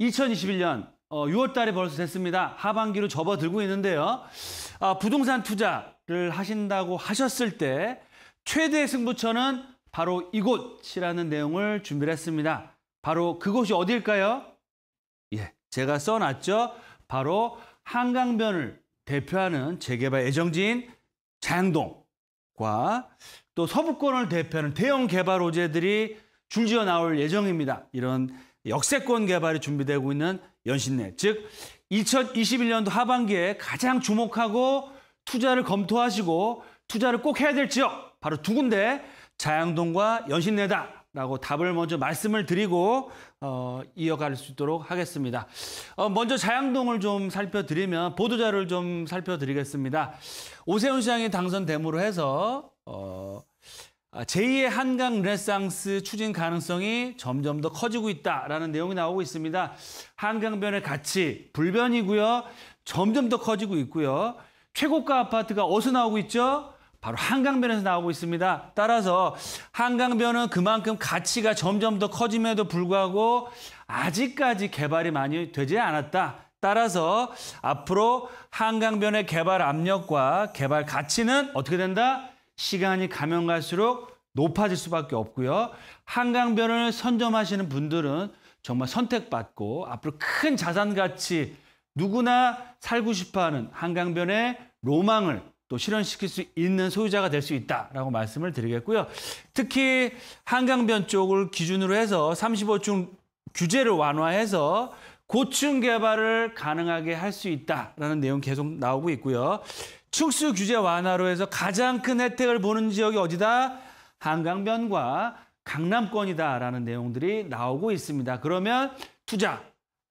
2021년 6월 어, 달에 벌써 됐습니다. 하반기로 접어들고 있는데요. 아, 부동산 투자를 하신다고 하셨을 때 최대 승부처는 바로 이곳이라는 내용을 준비를 했습니다. 바로 그곳이 어디일까요? 예, 제가 써놨죠. 바로 한강변을 대표하는 재개발 예정지인 장동과 또 서부권을 대표하는 대형 개발 오재들이 줄지어 나올 예정입니다. 이런 역세권 개발이 준비되고 있는 연신내. 즉 2021년도 하반기에 가장 주목하고 투자를 검토하시고 투자를 꼭 해야 될 지역 바로 두 군데 자양동과 연신내다. 라고 답을 먼저 말씀을 드리고 어, 이어갈 수 있도록 하겠습니다. 어, 먼저 자양동을 좀 살펴드리면 보도자를 좀 살펴드리겠습니다. 오세훈 시장이 당선 됨으로 해서 어, 아, 제2의 한강 르네상스 추진 가능성이 점점 더 커지고 있다라는 내용이 나오고 있습니다. 한강변의 가치 불변이고요. 점점 더 커지고 있고요. 최고가 아파트가 어디서 나오고 있죠? 바로 한강변에서 나오고 있습니다. 따라서 한강변은 그만큼 가치가 점점 더 커짐에도 불구하고 아직까지 개발이 많이 되지 않았다. 따라서 앞으로 한강변의 개발 압력과 개발 가치는 어떻게 된다? 시간이 가면 갈수록 높아질 수밖에 없고요. 한강변을 선점하시는 분들은 정말 선택받고 앞으로 큰 자산같이 누구나 살고 싶어하는 한강변의 로망을 또 실현시킬 수 있는 소유자가 될 수 있다라고 말씀을 드리겠고요. 특히 한강변 쪽을 기준으로 해서 35층 규제를 완화해서 고층 개발을 가능하게 할 수 있다라는 내용 계속 나오고 있고요. 축수 규제 완화로 해서 가장 큰 혜택을 보는 지역이 어디다? 한강변과 강남권이다라는 내용들이 나오고 있습니다. 그러면 투자,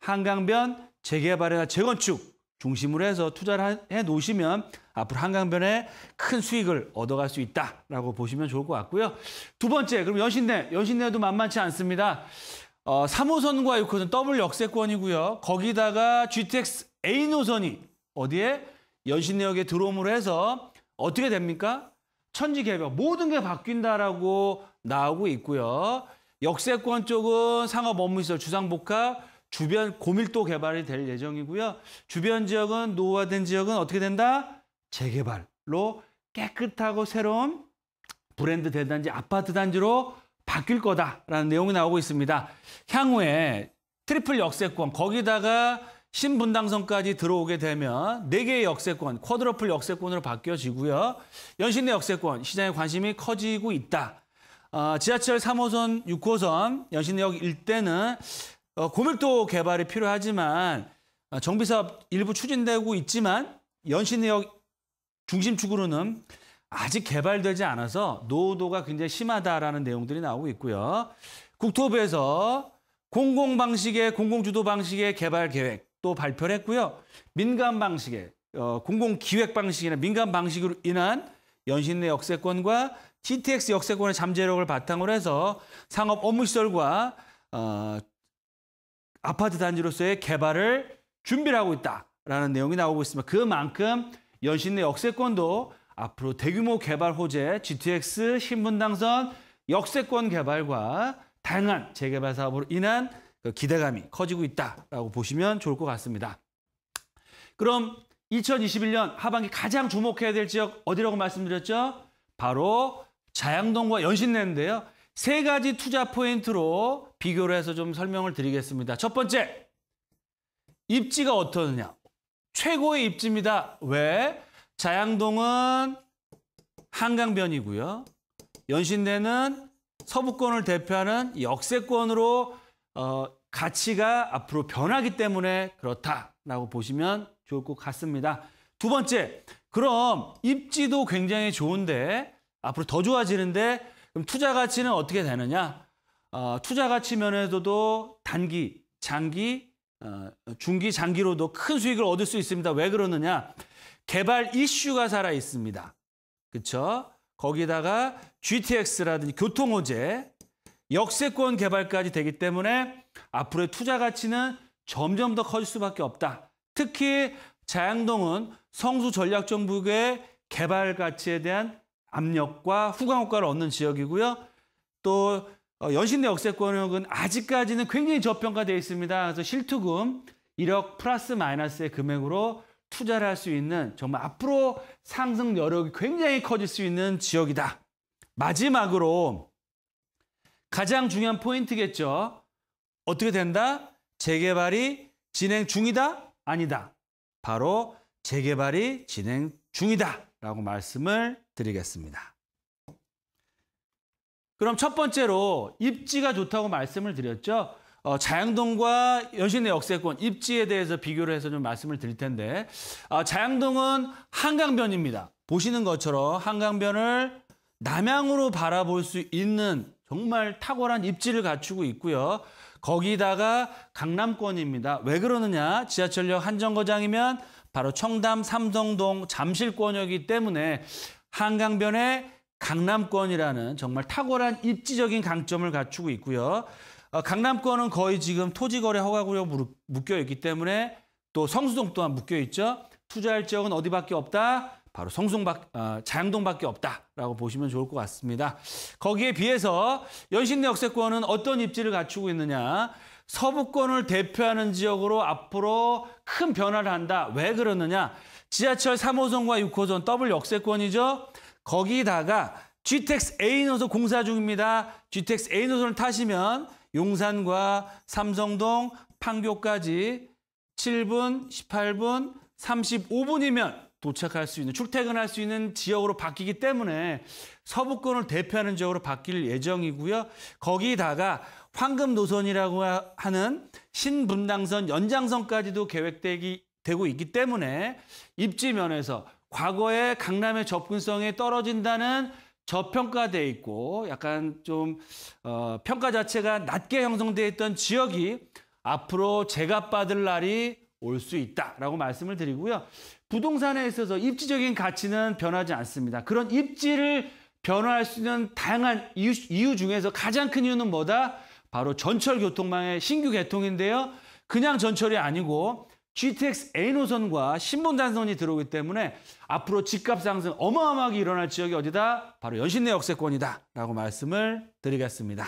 한강변 재개발이나 재건축 중심으로 해서 투자를 해 놓으시면 앞으로 한강변에 큰 수익을 얻어갈 수 있다라고 보시면 좋을 것 같고요. 두 번째, 그럼 연신내, 연신내도 만만치 않습니다. 어, 3호선과 6호선 더블 역세권이고요. 거기다가 GTX A 노선이 어디에? 연신내역에 들어옴으로 해서 어떻게 됩니까? 천지개벽 모든 게 바뀐다라고 나오고 있고요. 역세권 쪽은 상업 업무시설 주상복합 주변 고밀도 개발이 될 예정이고요. 주변 지역은 노후화된 지역은 어떻게 된다? 재개발로 깨끗하고 새로운 브랜드 대단지 아파트 단지로 바뀔 거다라는 내용이 나오고 있습니다. 향후에 트리플 역세권 거기다가 신분당선까지 들어오게 되면 4개의 역세권, 쿼드러플 역세권으로 바뀌어지고요. 연신내 역세권, 시장의 관심이 커지고 있다. 어, 지하철 3호선, 6호선, 연신내역 일대는 어, 고밀도 개발이 필요하지만 어, 정비사업 일부 추진되고 있지만 연신내역 중심축으로는 아직 개발되지 않아서 노후도가 굉장히 심하다라는 내용들이 나오고 있고요. 국토부에서 공공방식의 공공주도 방식의 개발 계획 또 발표를 했고요. 민간 방식의 어, 공공 기획 방식이나 민간 방식으로 인한 연신 내 역세권과 GTX 역세권의 잠재력을 바탕으로 해서 상업 업무 시설과 어, 아파트 단지로서의 개발을 준비를 하고 있다라는 내용이 나오고 있습니다. 그만큼 연신 내 역세권도 앞으로 대규모 개발 호재, GTX 신분 당선, 역세권 개발과 다양한 재개발 사업으로 인한 그 기대감이 커지고 있다라고 보시면 좋을 것 같습니다. 그럼 2021년 하반기 가장 주목해야 될 지역 어디라고 말씀드렸죠? 바로 자양동과 연신내인데요. 세 가지 투자 포인트로 비교를 해서 좀 설명을 드리겠습니다. 첫 번째, 입지가 어떠느냐. 최고의 입지입니다. 왜? 자양동은 한강변이고요. 연신내는 서부권을 대표하는 역세권으로 어, 가치가 앞으로 변하기 때문에 그렇다라고 보시면 좋을 것 같습니다. 두 번째, 그럼 입지도 굉장히 좋은데 앞으로 더 좋아지는데 그럼 투자 가치는 어떻게 되느냐? 어, 투자 가치 면에서도 단기, 장기, 어, 중기, 장기로도 큰 수익을 얻을 수 있습니다. 왜 그러느냐? 개발 이슈가 살아 있습니다. 그렇죠? 거기다가 GTX라든지 교통호재 역세권 개발까지 되기 때문에 앞으로의 투자 가치는 점점 더 커질 수밖에 없다. 특히 자양동은 성수 전략정부의 개발 가치에 대한 압력과 후광 효과를 얻는 지역이고요. 또 어, 연신내 역세권역은 아직까지는 굉장히 저평가되어 있습니다. 그래서 실투금 1억 플러스 마이너스의 금액으로 투자를 할 수 있는 정말 앞으로 상승 여력이 굉장히 커질 수 있는 지역이다. 마지막으로 가장 중요한 포인트겠죠. 어떻게 된다? 재개발이 진행 중이다? 아니다. 바로 재개발이 진행 중이다. 라고 말씀을 드리겠습니다. 그럼 첫 번째로 입지가 좋다고 말씀을 드렸죠. 어, 자양동과 연신내 역세권 입지에 대해서 비교를 해서 좀 말씀을 드릴 텐데 어, 자양동은 한강변입니다. 보시는 것처럼 한강변을 남향으로 바라볼 수 있는 정말 탁월한 입지를 갖추고 있고요. 거기다가 강남권입니다. 왜 그러느냐? 지하철역 한 정거장이면 바로 청담 삼성동 잠실권역이기 때문에 한강변에 강남권이라는 정말 탁월한 입지적인 강점을 갖추고 있고요. 어, 강남권은 거의 지금 토지거래 허가구역으로 묶여 있기 때문에 또 성수동 또한 묶여 있죠. 투자할 지역은 어디밖에 없다? 바로 성송밖 어, 자양동밖에 없다라고 보시면 좋을 것 같습니다. 거기에 비해서 연신내 역세권은 어떤 입지를 갖추고 있느냐? 서부권을 대표하는 지역으로 앞으로 큰 변화를 한다. 왜 그러느냐? 지하철 3호선과 6호선 더블 역세권이죠. 거기다가 GTX A 노선 공사 중입니다. GTX A 노선을 타시면 용산과 삼성동, 판교까지 7분, 18분, 35분이면 도착할 수 있는 출퇴근할 수 있는 지역으로 바뀌기 때문에 서부권을 대표하는 지역으로 바뀔 예정이고요. 거기다가 황금 노선이라고 하는 신분당선 연장선까지도 계획되기 되고 있기 때문에 입지 면에서 과거에 강남의 접근성이 떨어진다는 저평가돼 있고 약간 좀 어, 평가 자체가 낮게 형성돼 있던 지역이 앞으로 제값받을 날이 올 수 있다라고 말씀을 드리고요. 부동산에 있어서 입지적인 가치는 변하지 않습니다. 그런 입지를 변화할 수 있는 다양한 이유, 이유 중에서 가장 큰 이유는 뭐다? 바로 전철 교통망의 신규 개통인데요. 그냥 전철이 아니고 GTX A 노선과 신분단선이 들어오기 때문에 앞으로 집값 상승 어마어마하게 일어날 지역이 어디다? 바로 연신내 역세권이다 라고 말씀을 드리겠습니다.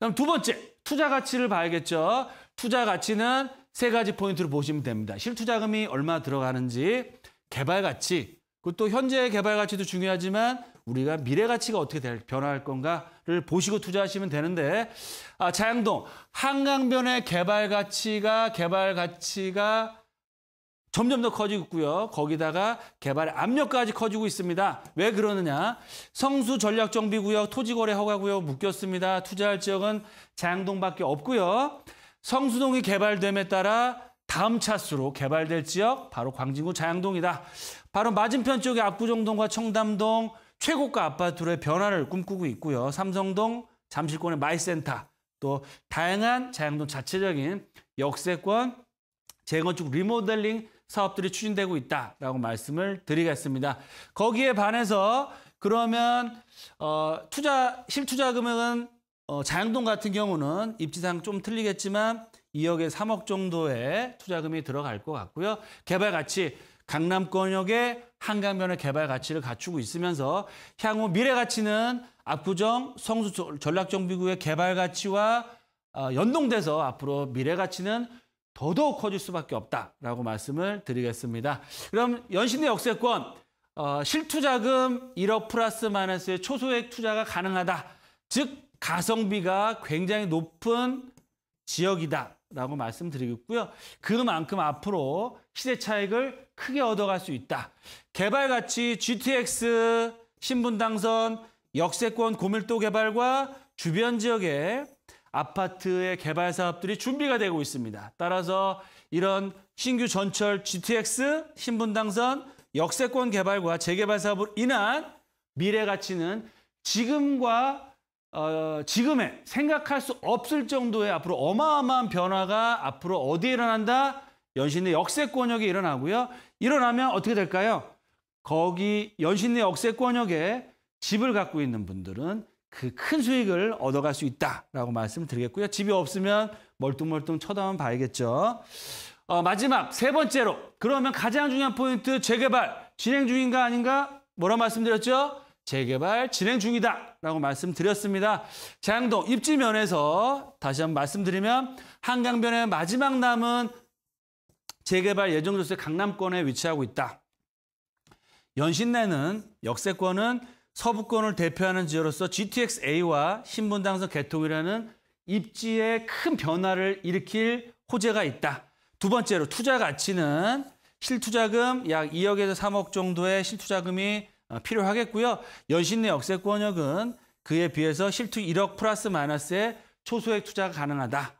그럼 두 번째, 투자 가치를 봐야겠죠. 투자 가치는 세 가지 포인트로 보시면 됩니다. 실투자금이 얼마 들어가는지, 개발 가치, 그리고 또 현재의 개발 가치도 중요하지만 우리가 미래 가치가 어떻게 될, 변화할 건가를 보시고 투자하시면 되는데 아, 자양동 한강변의 개발 가치가 개발 가치가 점점 더 커지고 있고요. 거기다가 개발 압력까지 커지고 있습니다. 왜 그러느냐? 성수 전략정비구역 토지거래 허가구역 묶였습니다. 투자할 지역은 자양동밖에 없고요. 성수동이 개발됨에 따라 다음 차수로 개발될 지역 바로 광진구 자양동이다. 바로 맞은편 쪽에 압구정동과 청담동 최고가 아파트로의 변화를 꿈꾸고 있고요. 삼성동 잠실권의 마이센터 또 다양한 자양동 자체적인 역세권 재건축 리모델링 사업들이 추진되고 있다라고 말씀을 드리겠습니다. 거기에 반해서 그러면 어, 투자 실투자 금액은 어, 자양동 같은 경우는 입지상 좀 틀리겠지만 2억에 3억 정도의 투자금이 들어갈 것 같고요. 개발 가치 강남권역의 한강변의 개발 가치를 갖추고 있으면서 향후 미래 가치는 압구정 성수 전략정비구의 개발 가치와 어, 연동돼서 앞으로 미래 가치는 더더욱 커질 수밖에 없다라고 말씀을 드리겠습니다. 그럼 연신내 역세권 어, 실투자금 1억 플러스 마이너스의 초소액 투자가 가능하다. 즉 가성비가 굉장히 높은 지역이다라고 말씀드리겠고요. 그만큼 앞으로 시세 차익을 크게 얻어갈 수 있다. 개발 가치 GTX 신분 당선 역세권 고밀도 개발과 주변 지역의 아파트의 개발 사업들이 준비가 되고 있습니다. 따라서 이런 신규 전철 GTX 신분 당선 역세권 개발과 재개발 사업으로 인한 미래 가치는 지금과 어, 지금의 생각할 수 없을 정도의 앞으로 어마어마한 변화가 앞으로 어디에 일어난다? 연신내 역세 권역에 일어나고요. 일어나면 어떻게 될까요? 거기 연신내 역세 권역에 집을 갖고 있는 분들은 그 큰 수익을 얻어갈 수 있다라고 말씀드리겠고요. 을 집이 없으면 멀뚱멀뚱 쳐다만 봐야겠죠. 어, 마지막 세 번째로 그러면 가장 중요한 포인트 재개발 진행 중인가 아닌가 뭐라 말씀드렸죠? 재개발 진행 중이다 라고 말씀드렸습니다. 장동 입지 면에서 다시 한번 말씀드리면 한강변의 마지막 남은 재개발 예정 조세 강남권에 위치하고 있다. 연신내는 역세권은 서부권을 대표하는 지역으로서 GTX-A와 신분당선 개통이라는 입지에 큰 변화를 일으킬 호재가 있다. 두 번째로 투자 가치는 실투자금 약 2억에서 3억 정도의 실투자금이 아, 필요하겠고요. 연신내 역세권역은 그에 비해서 실투 1억 플러스 마이너스의 초소액 투자가 가능하다.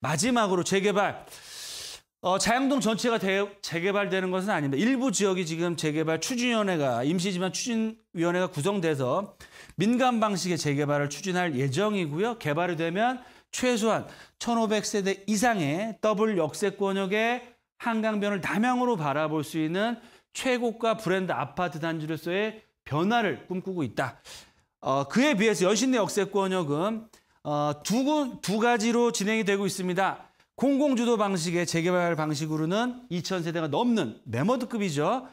마지막으로 재개발. 어, 자양동 전체가 대, 재개발되는 것은 아닙니다. 일부 지역이 지금 재개발 추진위원회가 임시지만 추진위원회가 구성돼서 민간 방식의 재개발을 추진할 예정이고요. 개발이 되면 최소한 1,500세대 이상의 더블 역세권역의 한강변을 남향으로 바라볼 수 있는 최고가 브랜드 아파트 단지로서의 변화를 꿈꾸고 있다. 어, 그에 비해서 연신내 역세권역은 어, 두, 두 가지로 진행이 되고 있습니다. 공공주도 방식의 재개발 방식으로는 2,000세대가 넘는 메머드급이죠.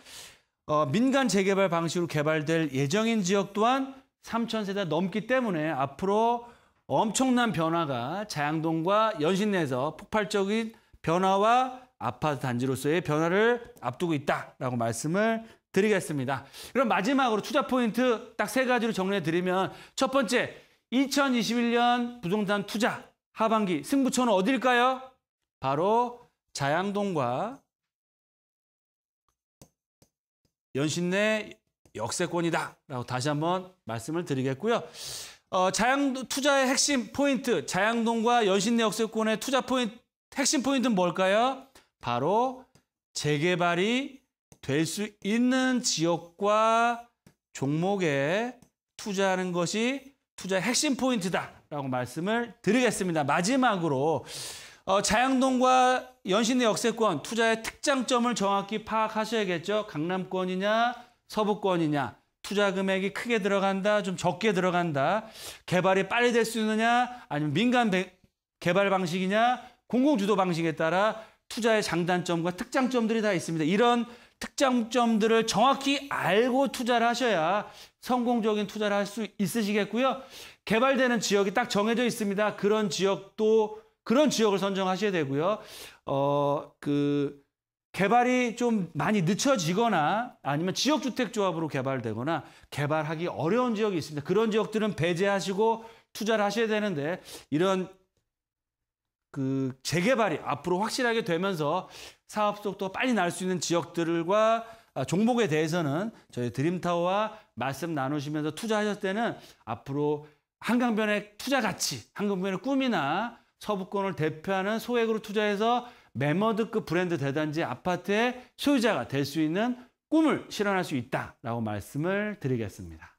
어, 민간 재개발 방식으로 개발될 예정인 지역 또한 3,000세대 넘기 때문에 앞으로 엄청난 변화가 자양동과 연신내에서 폭발적인 변화와 아파트 단지로서의 변화를 앞두고 있다라고 말씀을 드리겠습니다. 그럼 마지막으로 투자 포인트 딱 세 가지로 정리해 드리면 첫 번째 2021년 부동산 투자 하반기 승부처는 어딜까요? 바로 자양동과 연신내 역세권이다라고 다시 한번 말씀을 드리겠고요. 어, 자양 투자의 핵심 포인트, 자양동과 연신내 역세권의 투자 포인트 핵심 포인트는 뭘까요? 바로 재개발이 될 수 있는 지역과 종목에 투자하는 것이 투자의 핵심 포인트다라고 말씀을 드리겠습니다. 마지막으로 어, 자양동과 연신내 역세권 투자의 특장점을 정확히 파악하셔야겠죠. 강남권이냐 서부권이냐 투자 금액이 크게 들어간다 좀 적게 들어간다 개발이 빨리 될 수 있느냐 아니면 민간 개발 방식이냐 공공주도 방식에 따라 투자의 장단점과 특장점들이 다 있습니다. 이런 특장점들을 정확히 알고 투자를 하셔야 성공적인 투자를 할 수 있으시겠고요. 개발되는 지역이 딱 정해져 있습니다. 그런 지역도 그런 지역을 선정하셔야 되고요. 어, 그 개발이 좀 많이 늦춰지거나 아니면 지역 주택 조합으로 개발되거나 개발하기 어려운 지역이 있습니다. 그런 지역들은 배제하시고 투자를 하셔야 되는데 이런 그 재개발이 앞으로 확실하게 되면서 사업 속도 빨리 날 수 있는 지역들과 아, 종목에 대해서는 저희 드림타워와 말씀 나누시면서 투자하셨을 때는 앞으로 한강변의 투자 가치, 한강변의 꿈이나 서부권을 대표하는 소액으로 투자해서 매머드급 브랜드 대단지 아파트의 소유자가 될 수 있는 꿈을 실현할 수 있다라고 말씀을 드리겠습니다.